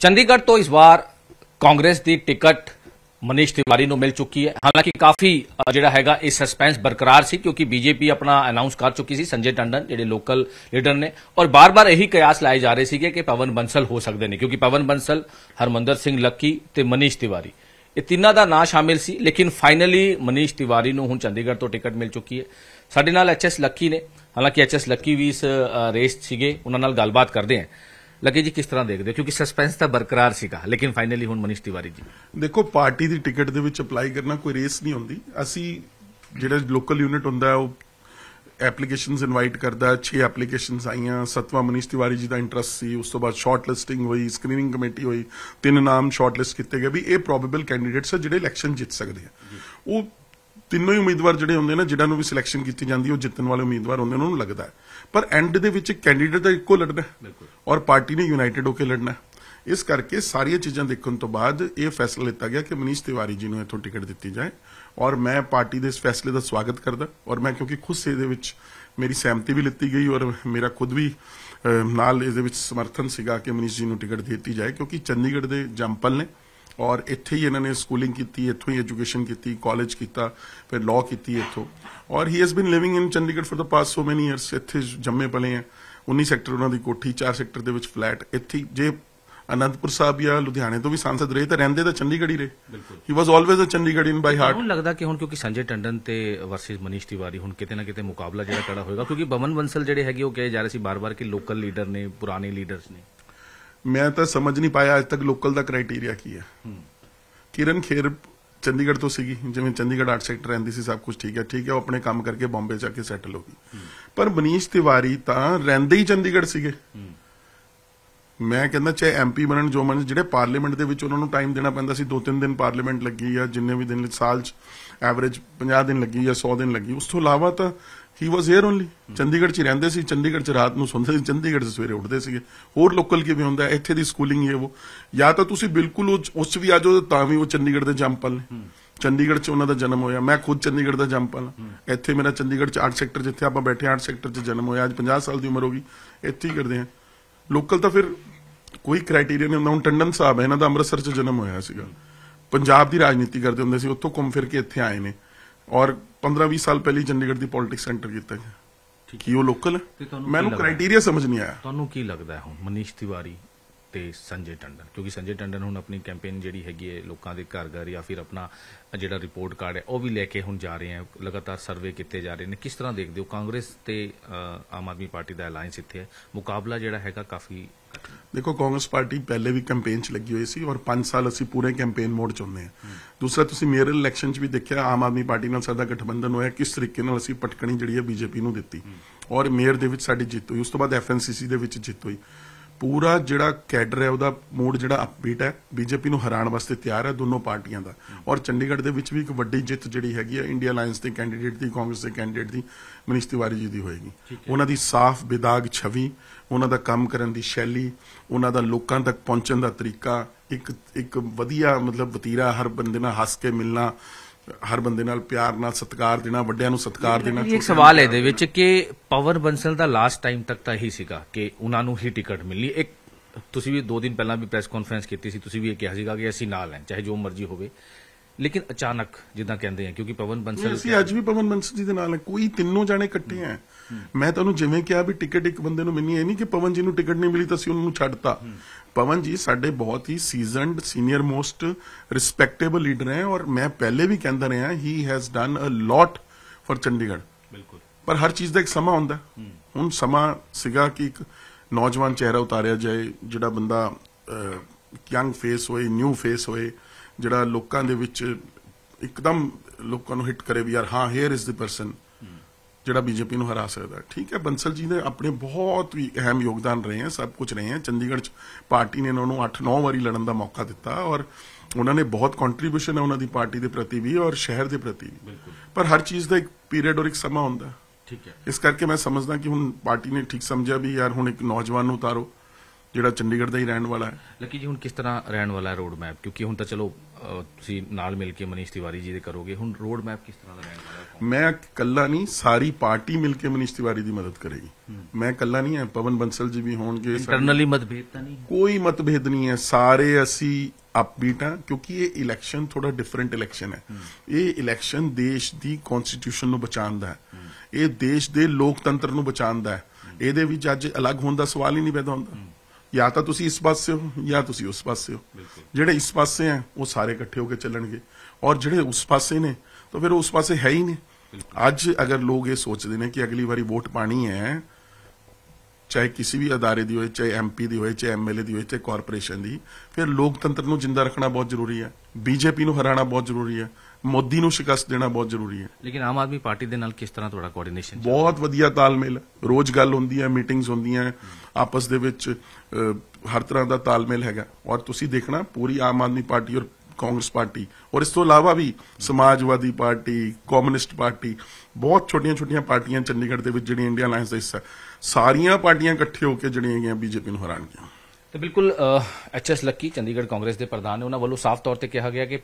ਚੰਡੀਗੜ੍ਹ ਤੋਂ ਇਸ ਵਾਰ ਕਾਂਗਰਸ ਦੀ ਟਿਕਟ ਮਨੀਸ਼ ਤਿਵਾਰੀ ਨੂੰ ਮਿਲ ਚੁੱਕੀ ਹੈ ਹਾਲਾਂਕਿ ਕਾਫੀ ਜਿਹੜਾ ਹੈਗਾ ਇਹ ਸਸਪੈਂਸ ਬਰਕਰਾਰ ਸੀ ਕਿਉਂਕਿ ਬੀਜੇਪੀ ਆਪਣਾ ਅਨਾਉਂਸ ਕਰ ਚੁੱਕੀ ਸੀ ਸੰਜੇ ਟੰਡਨ ਜਿਹੜੇ ਲੋਕਲ ਲੀਡਰ ਨੇ ਔਰ ਬਾਰ-ਬਾਰ ਇਹੀ ਕਿਆਸ ਲਾਏ ਜਾ ਰਹੇ ਸੀਗੇ ਕਿ ਪਵਨ ਬੰਸਲ ਹੋ ਸਕਦੇ ਨੇ ਕਿਉਂਕਿ ਪਵਨ ਬੰਸਲ ਹਰਮੰਦਰ ਸਿੰਘ ਲੱਕੀ ਤੇ ਮਨੀਸ਼ ਤਿਵਾਰੀ ਇਹ ਤਿੰਨਾਂ ਦਾ ਨਾਂ ਸ਼ਾਮਿਲ ਸੀ ਲੇਕਿਨ ਫਾਈਨਲੀ ਮਨੀਸ਼ ਤਿਵਾਰੀ ਨੂੰ ਹੁਣ ਚੰਡੀਗੜ੍ਹ ਤੋਂ ਟਿਕਟ ਮਿਲ ਚੁੱਕੀ ਹੈ ਸਾਡੇ ਨਾਲ ਐਚਐਸ ਲੱਕੀ ਨੇ ਹਾਲਾਂਕਿ ਐਚਐਸ ਲੱਕੀ ਵੀ ਇਸ ਰੇਸ ਸੀਗੇ ਉਹਨਾਂ ਨਾਲ ਗੱਲਬਾਤ ਕਰਦੇ ਹਾਂ ਲੱਗੇ ਜੀ ਕਿਸ ਤਰ੍ਹਾਂ ਦੇਖਦੇ ਕਿਉਂਕਿ ਸਸਪੈਂਸ ਤਾਂ ਬਰਕਰਾਰ ਸੀਗਾ ਲੇਕਿਨ ਫਾਈਨਲੀ ਹੁਣ ਮਨੀਸ਼ ਤਿਵਾਰੀ ਜੀ ਦੇਖੋ ਪਾਰਟੀ ਦੀ ਟਿਕਟ ਦੇ ਵਿੱਚ ਅਪਲਾਈ ਕਰਨਾ ਕੋਈ ਰੇਸ ਨਹੀਂ ਹੁੰਦੀ ਅਸੀਂ ਜਿਹੜਾ ਲੋਕਲ ਯੂਨਿਟ ਹੁੰਦਾ ਉਹ ਐਪਲੀਕੇਸ਼ਨਸ ਇਨਵਾਈਟ ਕਰਦਾ 6 ਐਪਲੀਕੇਸ਼ਨਸ ਆਈਆਂ ਸਤਵਾ ਮਨੀਸ਼ ਤਿਵਾਰੀ ਜੀ ਦਾ ਇੰਟਰਸਟ ਸੀ ਉਸ ਤੋਂ ਬਾਅਦ ਸ਼ਾਰਟ ਲਿਸਟਿੰਗ ਹੋਈ ਸਕਰੀਨਿੰਗ ਕਮੇਟੀ ਹੋਈ ਤਿੰਨ ਨਾਮ ਸ਼ਾਰਟ ਲਿਸਟ ਕੀਤੇ ਗਏ ਵੀ ਇਹ ਪ੍ਰੋਬੇਬਲ ਕੈਂਡੀਡੇਟਸ ਆ ਜਿਹੜੇ ਇਲੈਕਸ਼ਨ ਜਿੱਤ ਸਕਦੇ ਆ ਉਹ ਤਿੰਨੋਂ ਹੀ ਉਮੀਦਵਾਰ ਜਿਹੜੇ ਹੁੰਦੇ ਨੇ ਜਿਨ੍ਹਾਂ ਨੂੰ ਵੀ ਸਿਲੈਕਸ਼ਨ ਕੀਤੀ ਜਾਂਦੀ ਉਹ ਜਿੱਤਣ ਵਾਲੇ ਉਮੀਦਵਾਰ ਹੁੰਦੇ ਉਹਨਾਂ ਨੂੰ ਲੱਗਦਾ ਹੈ ਪਰ ਐਂਡ ਦੇ ਵਿੱਚ ਕੈਂਡੀਡੇਟ ਦਾ ਇੱਕੋ ਲੜਨਾ ਹੈ ਔਰ ਪਾਰਟੀ ਨੇ ਯੂਨਾਈਟਿਡ ਹੋ ਕੇ ਲੜਨਾ ਹੈ ਇਸ ਕਰਕੇ ਸਾਰੀਆਂ ਚੀਜ਼ਾਂ ਦੇਖਣ ਤੋਂ ਬਾਅਦ ਇਹ ਫੈਸਲਾ ਲਿੱਤਾ ਗਿਆ ਕਿ ਮਨੀਸ਼ ਤਿਵਾਰੀ ਜੀ ਨੂੰ ਇਥੋਂ ਟਿਕਟ ਦਿੱਤੀ ਜਾਏ ਔਰ ਮੈਂ ਪਾਰਟੀ ਦੇ ਇਸ ਫੈਸਲੇ ਦਾ ਸਵਾਗਤ ਕਰਦਾ ਔਰ ਮੈਂ ਕਿਉਂਕਿ ਖੁਦ ਸੇ ਦੇ ਵਿੱਚ ਮੇਰੀ ਸਹਿਮਤੀ ਵੀ ਲਿੱਤੀ ਗਈ ਔਰ ਮੇਰਾ ਖੁਦ ਵੀ ਨਾਲ ਇਸ ਦੇ ਵਿੱਚ ਸਮਰਥਨ ਸੀਗਾ ਕਿ ਮਨੀਸ਼ ਜੀ ਨੂੰ ਟਿਕਟ ਦਿੱਤੀ ਜਾਏ ਕਿਉਂਕਿ ਚੰਡੀਗੜ੍ਹ ਦੇ ਜੰਪਲ ਨੇ ਔਰ ਇੱਥੇ ਹੀ ਇਹਨਾਂ ਨੇ ਸਕੂਲਿੰਗ ਕੀਤੀ ਇੱਥੋਂ ਹੀ ਐਜੂਕੇਸ਼ਨ ਕੀਤੀ ਕਾਲਜ ਕੀਤਾ ਫਿਰ ਲਾਅ ਕੀਤੀ ਇੱਥੋਂ ਔਰ ਹੀ has been living in Chandigarh for the past so many years ਇੱਥੇ ਜੰਮੇ ਪਲੇ ਆ 19 ਸੈਕਟਰ ਉਹਨਾਂ ਦੀ ਕੋਠੀ 4 ਸੈਕਟਰ ਦੇ ਵਿੱਚ ਫਲੈਟ ਇੱਥੇ ਜੇ ਅਨੰਦਪੁਰ ਸਾਹਿਬ ਜਾਂ ਲੁਧਿਆਣੇ ਤੋਂ ਵੀ ਸੰਸਦ ਰਹੇ ਤਾਂ ਰਹਿੰਦੇ ਤਾਂ ਚੰਡੀਗੜ੍ਹ ਹੀ ਰਹੇ ਹੀ ਵਾਸ ਆਲਵੇਜ਼ ਅ ਚੰਡੀਗੜ੍ਹੀਨ ਬਾਈ ਹਾਰਟ ਮੈਨੂੰ ਲੱਗਦਾ ਕਿ ਹੁਣ ਕਿਉਂਕਿ ਸੰਜੇ ਟੰਡਨ ਤੇ ਵਰਸਸ ਮਨੀਸ਼ ਤਿਵਾਰੀ ਹੁਣ ਕਿਤੇ ਨਾ ਕਿਤੇ ਮੁਕਾਬਲਾ ਜਿਹੜਾ ਕੜਾ ਹੋਏਗਾ ਕਿਉਂਕਿ ਬਮਨ ਬੰਸਲ ਜਿਹੜੇ ਹੈਗੇ ਉਹ ਕਹੇ ਜਾ ਰਹੇ ਸੀ ਬਾਰ-ਬਾਰ ਕਿ ਲੋਕਲ ਲੀਡਰ ਨੇ ਪੁਰਾਣੇ ਲੀਡਰਸ ਨੇ ਮੈਂ ਤਾਂ ਸਮਝ ਨਹੀਂ ਪਾਇਆ ਅਜ ਤੱਕ ਲੋਕਲ ਦਾ ਕ੍ਰਾਈਟੇਰੀਆ ਕੀ ਹੈ ਕਿਰਨ ਖੇਰ ਚੰਡੀਗੜ੍ਹ ਤੋਂ ਸੀਗੀ ਜਿਵੇਂ ਚੰਡੀਗੜ੍ਹ ਆਰਟ ਸੈਕਟਰ ਰਹਿੰਦੀ ਸੀ ਸਭ ਕੁਝ ਠੀਕ ਹੈ ਠੀਕ ਹੈ ਉਹ ਆਪਣੇ ਕੰਮ ਕਰਕੇ ਬੰਬੇ ਜਾ ਕੇ ਸੈਟਲ ਹੋ ਗਈ ਪਰ ਬਨੀਸ਼ ਤਿਵਾਰੀ ਤਾਂ ਰਹਿੰਦੇ ਹੀ ਚੰਡੀਗੜ੍ਹ ਸੀਗੇ ਮੈਂ ਕਹਿੰਦਾ ਚਾਹੇ ਐਮਪੀ ਬਣਨ ਜੋ ਮਨ ਜਿਹੜੇ ਪਾਰਲੀਮੈਂਟ ਦੇ ਵਿੱਚ ਉਹਨਾਂ ਨੂੰ ਟਾਈਮ ਦੇਣਾ ਪੈਂਦਾ ਸੀ 2-3 ਦਿਨ ਪਾਰਲੀਮੈਂਟ ਲੱਗੀ ਜਾਂ ਜਿੰਨੇ ਵੀ ਦਿਨ ਸਾਲ ਚ ਐਵਰੇਜ 50 ਦਿਨ ਲੱਗੀ ਜਾਂ 100 ਦਿਨ ਲੱਗੀ ਉਸ ਤੋਂ ਇਲਾਵਾ ਤਾਂ ਹੀ ਵਾਸ ਹੇਅਰ ਓਨਲੀ ਚੰਡੀਗੜ੍ਹ 'ਚ ਰਹਿੰਦੇ ਸੀ ਚੰਡੀਗੜ੍ਹ 'ਚ ਰਾਤ ਨੂੰ ਸੌਂਦੇ ਸੀ ਚੰਡੀਗੜ੍ਹ ਦੇ ਸਵੇਰੇ ਉੱਠਦੇ ਸੀਗੇ ਹੋਰ ਲੋਕਲ ਕੀ ਵੀ ਹੁੰਦਾ ਇੱਥੇ ਦੀ ਸਕੂਲਿੰਗ ਹੈ ਉਹ ਜਾਂ ਤਾਂ ਤੁਸੀਂ ਬਿਲਕੁਲ ਉਸ 'ਚ ਵੀ ਆ ਜਾਓ ਤਾਂ ਵੀ ਉਹ ਚੰਡੀਗੜ੍ਹ ਦੇ ਜੰਪਲ ਨੇ ਚੰਡੀਗੜ੍ਹ 'ਚ ਉਹਨਾਂ ਦਾ ਜਨਮ ਹੋਇਆ ਮੈਂ ਖੁਦ ਚੰਡੀਗੜ੍ਹ ਦਾ ਜੰਪਲ ਇੱਥੇ ਮੇਰਾ ਚੰਡੀਗੜ੍ਹ 'ਚ 8 ਸੈਕਟਰ ਜਿੱਥੇ ਆਪਾਂ ਬੈਠੇ 8 ਸੈਕਟਰ 'ਚ ਜਨਮ ਹੋਇਆ ਅੱਜ 50 ਸਾਲ ਦੀ ਉਮਰ ਹੋ ਗਈ ਇੱਥੇ ਹੀ ਕਰਦੇ ਆ ਲੋਕਲ ਤਾਂ ਫਿਰ ਕੋਈ ਕ੍ਰਾਈਟੇਰੀਆ ਨਹੀਂ ਹੁੰਦਾ ਹੁਣ ਟੰਡਨ ਸਾਹਿਬ ਹੈ ਇਹਨਾਂ ਦਾ ਅੰਮ੍ਰਿਤਸਰ 'ਚ ਜਨਮ ਹੋਇਆ ਸੀਗਾ ਪੰਜਾਬ ਦੀ ਰਾਜਨੀਤੀ ਕਰਦੇ ਹੁੰਦੇ ਸੀ ਉੱਥੋਂ ਘੁੰਮ ਫਿਰ ਕੇ ਇੱਥੇ ਆਏ ਨੇ ਔਰ 15-20 ਸਾਲ ਪਹਿਲੇ ਚੰਡੀਗੜ੍ਹ ਦੀ ਪੋਲਿਟਿਕਸ ਸੈਂਟਰ ਕੀਤਾ ਹੈ ਕੀ ਉਹ ਲੋਕਲ ਮੈਨੂੰ ਕ੍ਰਾਈਟੇਰੀਆ ਸਮਝ ਨਹੀਂ ਆਇਆ ਤੁਹਾਨੂੰ ਕੀ ਲੱਗਦਾ ਹੈ ਹੁਣ ਮਨੀਸ਼ ਤਿਵਾਰੀ ਤੇ ਸੰਜੇ ਟੰਡਨ ਕਿਉਂਕਿ ਸੰਜੇ ਟੰਡਨ ਹੁਣ ਆਪਣੀ ਕੈਂਪੇਨ ਜਿਹੜੀ ਹੈਗੀ ਹੈ ਲੋਕਾਂ ਦੇ ਘਰ ਘਰ ਜਾਂ ਫਿਰ ਆਪਣਾ ਜਿਹੜਾ ਰਿਪੋਰਟ ਕਾਰਡ ਹੈ ਉਹ ਵੀ ਲੈ ਕੇ ਹੁਣ ਜਾ ਰਹੇ ਆ ਲਗਾਤਾਰ ਸਰਵੇ ਕੀਤੇ ਜਾ ਰਹੇ ਨੇ ਕਿਸ ਤਰ੍ਹਾਂ ਦੇਖਦੇ ਹੋ ਕਾਂਗਰਸ ਤੇ ਆਮ ਆਦਮੀ ਪਾਰਟੀ ਦਾ ਅਲਾਈਅੰਸ ਇੱਥੇ ਹੈ ਮੁਕਾਬਲਾ ਜਿਹੜਾ ਹੈਗਾ ਕਾਫੀ ਦੇਖੋ ਕਾਂਗਰਸ ਪਾਰਟੀ ਪਹਿਲੇ ਵੀ ਕੈਂਪੇਨ 'ਚ ਲੱਗੀ ਹੋਈ ਸੀ ਔਰ 5 ਸਾਲ ਅਸੀਂ ਪੂਰੇ ਕੈਂਪੇਨ ਮੋਡ 'ਚ ਹੁੰਦੇ ਆ ਦੂਸਰਾ ਤੁਸੀਂ ਮੇਅਰਲ ਇਲੈਕਸ਼ਨ 'ਚ ਵੀ ਦੇਖਿਆ ਆਮ ਆਦਮੀ ਪਾਰਟੀ ਨਾਲ ਸਾਡਾ ਗਠਬੰਧਨ ਹੋਇਆ ਕਿਸ ਤਰੀਕੇ ਨਾਲ ਅਸੀਂ ਪਟਕਣੀ ਜਿਹੜੀ ਹੈ ਬੀਜੇਪੀ ਨੂੰ ਦਿੱਤੀ ਔਰ ਮੇਅਰ ਦੇ ਵਿੱਚ ਸਾਡੀ ਜਿੱਤ ਹੋਈ ਉਸ ਤੋਂ ਬਾਅਦ ਐਫਐਨਸੀਸੀ ਦੇ ਵਿੱਚ ਜਿੱਤ ਹੋਈ ਪੂਰਾ ਜਿਹੜਾ ਕੈਡਰ ਹੈ ਉਹਦਾ ਮੂਡ ਜਿਹੜਾ ਅਪਬੀਟ ਹੈ ਬੀਜੇਪੀ ਨੂੰ ਹਰਾਉਣ ਵਾਸਤੇ ਤਿਆਰ ਹੈ ਦੋਨੋਂ ਪਾਰਟੀਆਂ ਦਾ ਔਰ ਚੰਡੀਗੜ੍ਹ ਦੇ ਵਿੱਚ ਵੀ ਇੱਕ ਵੱਡੀ ਜਿੱਤ ਜਿਹੜੀ ਹੈਗੀ ਹੈ ਇੰਡੀਆ ਅਲਾਈਅੰਸ ਦੇ ਕੈਂਡੀਡੇਟ ਦੀ ਕਾਂਗਰਸ ਦੇ ਕੈਂਡੀਡੇਟ ਦੀ ਮਨੀਸ਼ ਤਿਵਾਰੀ ਜੀ ਦੀ ਹੋਏਗੀ ਉਹਨਾਂ ਦੀ ਸਾਫ਼ ਵਿਦਾਗ ਛਵੀ ਉਹਨਾਂ ਦਾ ਕੰਮ ਕਰਨ ਦੀ ਸ਼ੈਲੀ ਉਹਨਾਂ ਦਾ ਲੋਕਾਂ ਤੱਕ ਪਹੁੰਚਣ ਦਾ ਤਰੀਕਾ ਇੱਕ ਇੱਕ ਵਧੀਆ ਮਤਲਬ ਵਤੀਰਾ ਹਰ ਬੰਦੇ ਨਾਲ ਹੱਸ ਕੇ ਮਿਲਣਾ ਹਰ ਬੰਦੇ ਨਾਲ ਪਿਆਰ ਨਾਲ ਸਤਿਕਾਰ ਦੇਣਾ ਵੱਡਿਆਂ ਨੂੰ ਸਤਿਕਾਰ ਦੇਣਾ ਇੱਕ ਸਵਾਲ ਹੈ ਦੇ ਵਿੱਚ ਕਿ ਪਵਨ ਬੰਸਲ ਦਾ ਲਾਸਟ ਟਾਈਮ ਤੱਕ ਤਾਂ ਇਹੀ ਸੀਗਾ ਕਿ ਉਹਨਾਂ ਨੂੰ ਹੀ ਟਿਕਟ ਮਿਲਣੀ ਇੱਕ ਤੁਸੀਂ ਵੀ 2 ਦਿਨ ਪਹਿਲਾਂ ਵੀ ਪ੍ਰੈਸ ਕਾਨਫਰੰਸ ਕੀਤੀ ਸੀ ਤੁਸੀਂ ਵੀ ਇਹ ਕਿਹਾ ਸੀਗਾ ਕਿ ਅਸੀਂ ਨਾਲ ਹਾਂ ਚਾਹੇ ਜੋ ਮਰਜ਼ੀ ਹੋਵੇ ਲੇਕਿਨ ਅਚਾਨਕ ਜਿੱਦਾਂ ਕਹਿੰਦੇ ਆ ਕਿਉਂਕਿ ਪਵਨ ਬੰਸਲ ਅਸੀਂ ਅੱਜ ਵੀ ਪਵਨ ਬੰਸਲ ਜੀ ਦੇ ਨਾਲ ਹਾਂ ਕੋਈ ਤਿੰਨੋਂ ਜਾਣੇ ਇਕੱਠੇ ਆ ਮੈਂ ਤੁਹਾਨੂੰ ਜਿਵੇਂ ਕਿਹਾ ਵੀ ਟਿਕਟ ਇੱਕ ਬੰਦੇ ਨੂੰ ਮਿਲਣੀ ਹੈ ਨਹੀਂ ਕਿ ਪਵਨ ਜੀ ਨੂੰ ਟਿਕਟ ਨਹੀਂ ਮਿਲੀ ਤਾਂ ਅਸੀਂ ਉਹਨੂੰ ਛੱਡਤਾ ਪਵਨ ਜੀ ਸਾਡੇ ਬਹੁਤ ਹੀ seasoned senior most respectable leader ਹੈ ਔਰ ਮੈਂ ਪਹਿਲੇ ਵੀ ਕਹਿੰਦਾ ਰਿਹਾ ਹੀ has done a lot for Chandigarh ਬਿਲਕੁਲ ਪਰ ਹਰ ਚੀਜ਼ ਦਾ ਇੱਕ ਸਮਾਂ ਹੁੰਦਾ ਹੁਣ ਸਮਾਂ ਸਿਗਾ ਕਿ ਇੱਕ ਨੌਜਵਾਨ ਚਿਹਰਾ ਉਤਾਰਿਆ ਜਾਏ ਜਿਹੜਾ ਬੰਦਾ ਯੰਗ ਫੇਸ ਹੋਏ ਨਿਊ ਫੇਸ ਹੋਏ ਜਿਹੜਾ ਲੋਕਾਂ ਦੇ ਵਿੱਚ ਇੱਕਦਮ ਲੋਕਾਂ ਨੂੰ ਹਿੱਟ ਕਰੇ ਵੀ ਯਾਰ ਹਾਂ ਹੇਅਰ ਇਜ਼ ਦੀ ਪਰਸਨ ਜਿਹੜਾ ਬੀਜੇਪੀ ਨੂੰ ਹਰਾ ਸਕਦਾ ਠੀਕ ਹੈ ਬੰਸਲ ਜੀ ਨੇ ਆਪਣੇ ਬਹੁਤ ਹੀ ਅਹਿਮ ਯੋਗਦਾਨ ਰਹੇ ਹਨ ਸਭ ਕੁਝ ਰਹੇ ਹਨ ਚੰਡੀਗੜ੍ਹ ਚ ਪਾਰਟੀ ਨੇ ਇਹਨਾਂ ਨੂੰ 8-9 ਵਾਰੀ ਲੜਨ ਦਾ ਮੌਕਾ ਦਿੱਤਾ ਔਰ ਉਹਨਾਂ ਨੇ ਬਹੁਤ ਕੰਟਰੀਬਿਊਸ਼ਨ ਹੈ ਉਹਨਾਂ ਦੀ ਪਾਰਟੀ ਦੇ ਪ੍ਰਤੀ ਵੀ ਔਰ ਸ਼ਹਿਰ ਦੇ ਪ੍ਰਤੀ ਵੀ ਪਰ ਹਰ ਚੀਜ਼ ਦਾ ਇੱਕ ਪੀਰੀਅਡ ਔਰ ਇੱਕ ਸਮਾਂ ਹੁੰਦਾ ਠੀਕ ਹੈ ਇਸ ਕਰਕੇ ਮੈਂ ਸਮਝਦਾ ਕਿ ਹੁਣ ਪਾਰਟੀ ਨੇ ਠੀਕ ਸਮਝਿਆ ਵੀ ਯਾਰ ਹੁਣ ਇੱਕ ਨੌਜਵਾਨ ਨੂੰ ਉਤਾਰੋ ਜਿਹੜਾ ਚੰਡੀਗੜ੍ਹ ਦਾ ਹੀ ਰਹਿਣ ਵਾਲਾ ਹੈ ਲੱਕੀ ਜੀ ਹੁਣ ਕਿਸ ਤਰ੍ਹਾਂ ਰਹਿਣ ਵਾਲਾ ਹੈ ਰੋਡ ਮੈਪ ਕਿਉਂਕਿ ਹੁਣ ਤਾਂ ਚਲੋ ਤੁਸੀਂ ਨਾਲ ਮਿਲ ਕੇ ਮਨੀਸ਼ ਤਿਵਾਰੀ ਜੀ ਦੇ ਕਰੋਗੇ ਹੁਣ ਰੋਡ ਮੈਪ ਕਿਸ ਤਰ੍ਹਾਂ ਦਾ ਰਹਿਣ ਵਾਲਾ ਮੈਂ ਕੱਲਾ ਨਹੀਂ ਸਾਰੀ ਪਾਰਟੀ ਮਿਲ ਕੇ ਮਨੀਸ਼ ਤਿਵਾਰੀ ਦੀ ਮਦਦ ਕਰੇਗੀ ਮੈਂ ਕੱਲਾ ਨਹੀਂ ਹੈ ਪਵਨ ਬੰਸਲ ਜੀ ਵੀ ਹੋਣਗੇ ਇੰਟਰਨਲੀ ਮਤਭੇਦ ਤਾਂ ਨਹੀਂ ਕੋਈ ਮਤਭੇਦ ਨਹੀਂ ਹੈ ਸਾਰੇ ਅਸੀਂ ਅਪਬੀਟਾਂ ਕਿਉਂਕਿ ਇਹ ਇਲੈਕਸ਼ਨ ਥੋੜਾ ਡਿਫਰੈਂਟ ਇਲੈਕਸ਼ਨ ਹੈ ਇਹ ਇਲੈਕਸ਼ਨ ਦੇਸ਼ ਦੀ ਕਨਸਟੀਟਿਊਸ਼ਨ ਨੂੰ ਬਚਾਉਂਦਾ ਹੈ ਇਹ ਦੇਸ਼ ਦੇ ਲੋਕਤੰਤਰ ਨੂੰ ਬਚਾਉਂਦਾ ਹੈ ਇਹਦੇ ਵਿੱਚ ਅੱਜ ਅਲੱਗ ਹੋਣ ਦਾ ਸਵਾਲ ਹੀ ਨਹੀਂ ਪੈਦਾ ਹੁੰਦਾ ਜਾਂ ਤਾਂ ਤੁਸੀਂ ਇਸ ਪਾਸੇ ਹੋ ਜਾਂ ਤੁਸੀਂ ਉਸ ਪਾਸੇ ਹੋ ਜਿਹੜੇ ਇਸ ਪਾਸੇ ਆ ਉਹ ਸਾਰੇ ਇਕੱਠੇ ਹੋ ਕੇ ਚੱਲਣਗੇ ਔਰ ਜਿਹੜੇ ਉਸ ਪਾਸੇ ਨੇ ਤਾਂ ਫਿਰ ਉਸ ਪਾਸੇ ਹੈ ਹੀ ਨਹੀਂ ਅੱਜ ਅਗਰ ਲੋਕ ਇਹ ਸੋਚਦੇ ਨੇ ਕਿ ਅਗਲੀ ਵਾਰੀ ਵੋਟ ਪਾਣੀ ਹੈ ਚਾਹੇ ਕਿਸੇ ਵੀ ادارے ਦੀ ਹੋਵੇ ਚਾਹੇ ਐਮਪੀ ਦੀ ਹੋਵੇ ਚਾਹੇ ਐਮਐਲਏ ਦੀ ਹੋਵੇ ਚਾਹੇ ਕਾਰਪੋਰੇਸ਼ਨ ਦੀ ਫਿਰ ਲੋਕਤੰਤਰ ਨੂੰ ਜਿੰਦਾ ਰੱਖਣਾ ਬਹੁਤ ਜ਼ਰੂਰੀ ਹੈ ਬੀਜੇਪੀ ਨੂੰ ਹਰਾਣਾ ਬਹੁਤ ਜ਼ਰੂਰੀ ਹੈ ਮੋਦੀ ਨੂੰ ਸ਼ਿਕਸਤ ਦੇਣਾ ਬਹੁਤ ਜ਼ਰੂਰੀ ਹੈ ਲੇਕਿਨ ਆਮ ਆਦਮੀ ਪਾਰਟੀ ਦੇ ਨਾਲ ਕਿਸ ਤਰ੍ਹਾਂ ਤੁਹਾਡਾ ਕੋਆਰਡੀਨੇਸ਼ਨ ਬਹੁਤ ਵਧੀਆ ਤਾਲਮੇਲ ਰੋਜ਼ ਗੱਲ ਹੁੰਦੀ ਹੈ ਮੀਟਿੰਗਸ ਹੁੰਦੀਆਂ ਆਪਸ ਦੇ ਵਿੱਚ ਹਰ ਤਰ੍ਹਾਂ ਦਾ ਤਾਲਮੇਲ ਹੈਗਾ ਔਰ ਤੁਸੀਂ ਦੇਖਣਾ ਪੂਰੀ ਆਮ ਆਦਮੀ ਪਾਰਟੀ ਔਰ ਕਾਂਗਰਸ ਪਾਰਟੀ ਔਰ ਇਸ ਤੋਂ ਇਲਾਵਾ ਵੀ ਸਮਾਜਵਾਦੀ ਪਾਰਟੀ ਕਮਿਊਨਿਸਟ ਪਾਰਟੀ ਬਹੁਤ ਛੋਟੀਆਂ-ਛੋਟੀਆਂ ਪਾਰਟੀਆਂ ਚੰਡੀਗੜ੍ਹ ਦੇ ਵਿੱਚ ਜਿਹੜੀਆਂ ਇੰਡੀਆ ਅਲਾਈਅੰਸ ਦਾ ਹਿੱਸਾ ਸਾਰੀਆਂ ਪਾਰਟੀਆਂ ਇਕੱਠੇ ਹੋ ਕੇ ਜਿਹੜੀਆਂ ਹੈਗੀਆਂ ਬੀਜੇਪੀ ਨੂੰ ਹਰਾਣਗੀਆਂ ਤੇ ਬਿਲਕੁਲ ਐਚਐਸ ਲੱਕੀ ਚੰਡੀਗੜ੍ਹ ਕਾਂਗਰਸ ਦੇ ਪ੍ਰਧਾਨ ਨੇ ਉਹਨਾਂ ਵੱਲੋਂ ਸਾਫ਼ ਤੌਰ ਤੇ ਕਿਹਾ ਗਿਆ ਕਿ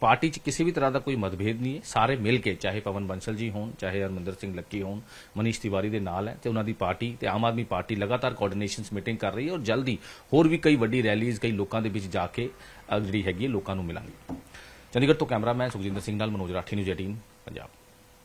ਪਾਰਟੀ 'ਚ ਕਿਸੇ ਵੀ ਤਰ੍ਹਾਂ ਦਾ ਕੋਈ ਮਤਭੇਦ ਨਹੀਂ ਹੈ ਸਾਰੇ ਮਿਲ ਕੇ ਚਾਹੇ ਪਵਨ ਬੰਸਲ ਜੀ ਹੋਣ ਚਾਹੇ ਹਰਮਿੰਦਰ ਸਿੰਘ ਲੱਕੀ ਹੋਣ ਮਨੀਸ਼ ਤਿਵਾਰੀ ਦੇ ਨਾਲ ਹੈ ਤੇ ਉਹਨਾਂ ਦੀ ਪਾਰਟੀ ਤੇ ਆਮ ਆਦਮੀ ਪਾਰਟੀ ਲਗਾਤਾਰ ਕੋਆਰਡੀਨੇਸ਼ਨਸ ਮੀਟਿੰਗ ਕਰ ਰਹੀ ਹੈ ਔਰ ਜਲਦੀ ਹੋਰ ਵੀ ਕਈ ਵੱਡੀ ਰੈਲੀਜ਼ ਕਈ ਲੋਕਾਂ ਦੇ ਵਿੱਚ ਜਾ ਕੇ ਜਿਹੜੀ ਹੈਗੀ ਲੋਕਾਂ ਨੂੰ ਮਿਲਾਂਗੇ ਚੰਡੀਗੜ੍ਹ ਤੋਂ ਕੈਮਰਾਮੈਨ ਸੁਖਜਿੰਦਰ ਸਿੰਘ ਨਾਲ ਮਨੋਜ ਰਾਠੀ ਨਿਊਜ਼ 18 ਪੰਜਾਬ